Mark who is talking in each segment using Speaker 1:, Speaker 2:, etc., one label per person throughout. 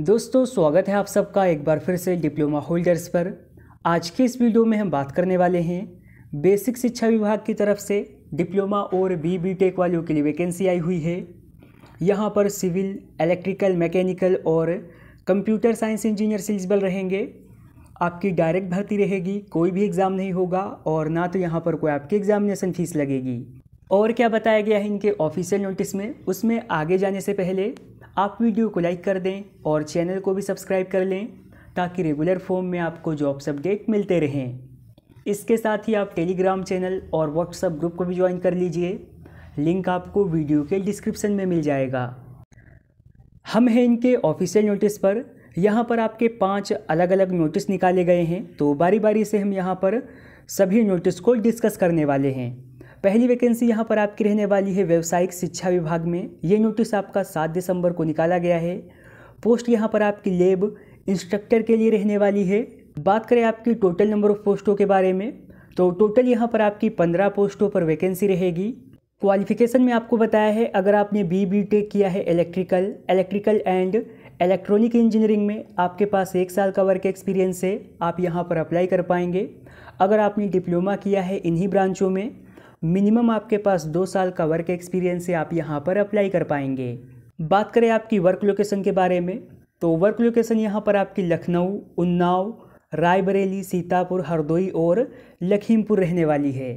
Speaker 1: दोस्तों स्वागत है आप सबका एक बार फिर से डिप्लोमा होल्डर्स पर आज के इस वीडियो में हम बात करने वाले हैं बेसिक शिक्षा विभाग की तरफ से डिप्लोमा और बी बी टेक वालों के लिए वैकेंसी आई हुई है यहाँ पर सिविल इलेक्ट्रिकल मैकेनिकल और कंप्यूटर साइंस इंजीनियर सिलिजिबल रहेंगे आपकी डायरेक्ट भर्ती रहेगी कोई भी एग्ज़ाम नहीं होगा और ना तो यहाँ पर कोई आपकी एग्ज़ामिनेसन फीस लगेगी और क्या बताया गया है इनके ऑफिशियल नोटिस में उसमें आगे जाने से पहले आप वीडियो को लाइक कर दें और चैनल को भी सब्सक्राइब कर लें ताकि रेगुलर फॉर्म में आपको जॉब्स अपडेट मिलते रहें इसके साथ ही आप टेलीग्राम चैनल और व्हाट्सएप ग्रुप को भी ज्वाइन कर लीजिए लिंक आपको वीडियो के डिस्क्रिप्शन में मिल जाएगा हम हैं इनके ऑफिशियल नोटिस पर यहाँ पर आपके पांच अलग अलग नोटिस निकाले गए हैं तो बारी बारी से हम यहाँ पर सभी नोटिस को डिस्कस करने वाले हैं पहली वैकेंसी यहाँ पर आपकी रहने वाली है व्यावसायिक शिक्षा विभाग में ये नोटिस आपका सात दिसंबर को निकाला गया है पोस्ट यहाँ पर आपकी लेब इंस्ट्रक्टर के लिए रहने वाली है बात करें आपकी टोटल नंबर ऑफ पोस्टों के बारे में तो टोटल यहाँ पर आपकी पंद्रह पोस्टों पर वैकेंसी रहेगी क्वालिफिकेशन में आपको बताया है अगर आपने बी बी टेक किया है electrical electrical and electronic engineering में आपके पास एक साल का वर्क एक्सपीरियंस है आप यहाँ पर अप्लाई कर पाएंगे अगर आपने डिप्लोमा किया है इन्हीं ब्रांचों में मिनिमम आपके पास दो साल का वर्क एक्सपीरियंस है आप यहाँ पर अप्लाई कर पाएंगे बात करें आपकी वर्क लोकेशन के बारे में तो वर्क लोकेशन यहाँ पर आपकी लखनऊ उन्नाव रायबरेली सीतापुर हरदोई और लखीमपुर रहने वाली है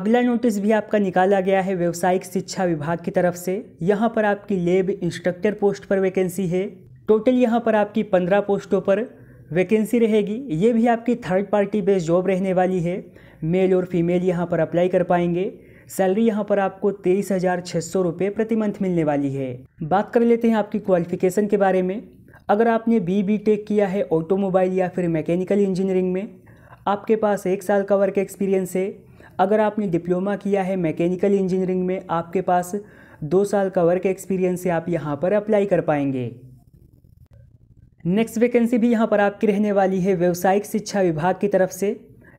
Speaker 1: अगला नोटिस भी आपका निकाला गया है व्यवसायिक शिक्षा विभाग की तरफ से यहाँ पर आपकी लेब इंस्ट्रक्टर पोस्ट पर वैकेंसी है टोटल यहाँ पर आपकी पंद्रह पोस्टों पर वैकेंसी रहेगी ये भी आपकी थर्ड पार्टी बेस्ड जॉब रहने वाली है मेल और फीमेल यहाँ पर अप्लाई कर पाएंगे सैलरी यहाँ पर आपको तेईस हज़ार छः सौ रुपये प्रति मंथ मिलने वाली है बात कर लेते हैं आपकी क्वालिफ़िकेशन के बारे में अगर आपने बी बी टेक किया है ऑटोमोबाइल या फिर मैकेनिकल इंजीनियरिंग में आपके पास एक साल का वर्क एक्सपीरियंस है अगर आपने डिप्लोमा किया है मैकेनिकल इंजीनियरिंग में आपके पास दो साल का वर्क एक्सपीरियंस है आप यहाँ पर अप्लाई कर पाएंगे नेक्स्ट वैकेंसी भी यहाँ पर आपकी रहने वाली है व्यवसायिक शिक्षा विभाग की तरफ से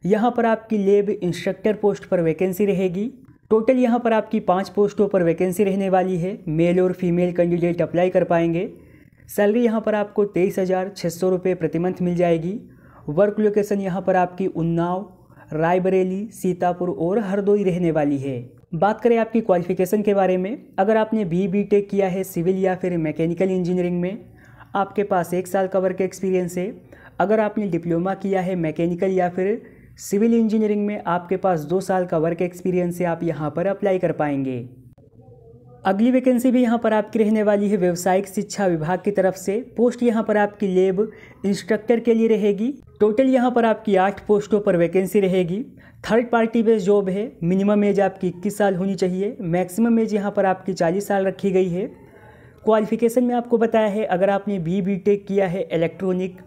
Speaker 1: यहाँ पर आपकी लेब इंस्ट्रक्टर पोस्ट पर वैकेंसी रहेगी टोटल यहाँ पर आपकी पाँच पोस्टों पर वैकेंसी रहने वाली है मेल और फीमेल कैंडिडेट अप्लाई कर पाएंगे सैलरी यहाँ पर आपको तेईस हज़ार छः सौ रुपये प्रति मंथ मिल जाएगी वर्क लोकेशन यहाँ पर आपकी उन्नाव रायबरेली सीतापुर और हरदोई रहने वाली है बात करें आपकी क्वालिफ़िकेशन के बारे में अगर आपने बी बी टेक किया है सिविल या फिर मैकेनिकल इंजीनियरिंग में आपके पास एक साल का वर्क एक्सपीरियंस है अगर आपने डिप्लोमा किया है मैकेनिकल या फिर सिविल इंजीनियरिंग में आपके पास दो साल का वर्क एक्सपीरियंस से आप यहाँ पर अप्लाई कर पाएंगे अगली वैकेंसी भी यहाँ पर आपकी रहने वाली है व्यवसायिक शिक्षा विभाग की तरफ से पोस्ट यहाँ पर आपकी लेब इंस्ट्रक्टर के लिए रहेगी टोटल यहाँ पर आपकी आठ पोस्टों पर वैकेंसी रहेगी थर्ड पार्टी बेस्ड जॉब है मिनिमम एज आपकी इक्कीस साल होनी चाहिए मैक्सिमम एज यहाँ पर आपकी चालीस साल रखी गई है क्वालिफिकेशन में आपको बताया है अगर आपने बी बी टेक किया है इलेक्ट्रॉनिक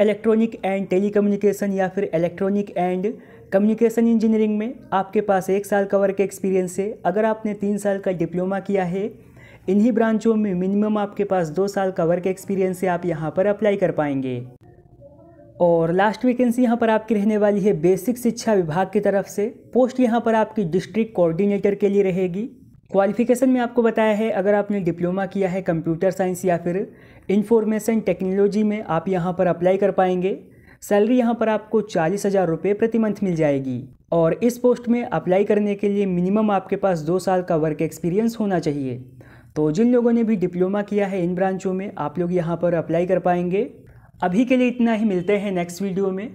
Speaker 1: इलेक्ट्रॉनिक एंड टेली या फिर इलेक्ट्रॉनिक एंड कम्युनिकेशन इंजीनियरिंग में आपके पास एक साल का वर्क एक्सपीरियंस है अगर आपने तीन साल का डिप्लोमा किया है इन्हीं ब्रांचों में मिनिमम आपके पास दो साल का वर्क एक्सपीरियंस है आप यहाँ पर अप्लाई कर पाएंगे और लास्ट वैकेंसी यहाँ पर आपकी रहने वाली है बेसिक शिक्षा विभाग की तरफ से पोस्ट यहाँ पर आपकी डिस्ट्रिक्ट कोऑर्डिनेटर के लिए रहेगी क्वालिफिकेशन में आपको बताया है अगर आपने डिप्लोमा किया है कंप्यूटर साइंस या फिर इंफॉर्मेशन टेक्नोलॉजी में आप यहाँ पर अप्लाई कर पाएंगे सैलरी यहाँ पर आपको चालीस हज़ार रुपये प्रति मंथ मिल जाएगी और इस पोस्ट में अप्लाई करने के लिए मिनिमम आपके पास दो साल का वर्क एक्सपीरियंस होना चाहिए तो जिन लोगों ने भी डिप्लोमा किया है इन ब्रांचों में आप लोग यहाँ पर अप्लाई कर पाएंगे अभी के लिए इतना ही मिलते हैं नेक्स्ट वीडियो में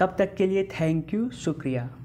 Speaker 1: तब तक के लिए थैंक यू शुक्रिया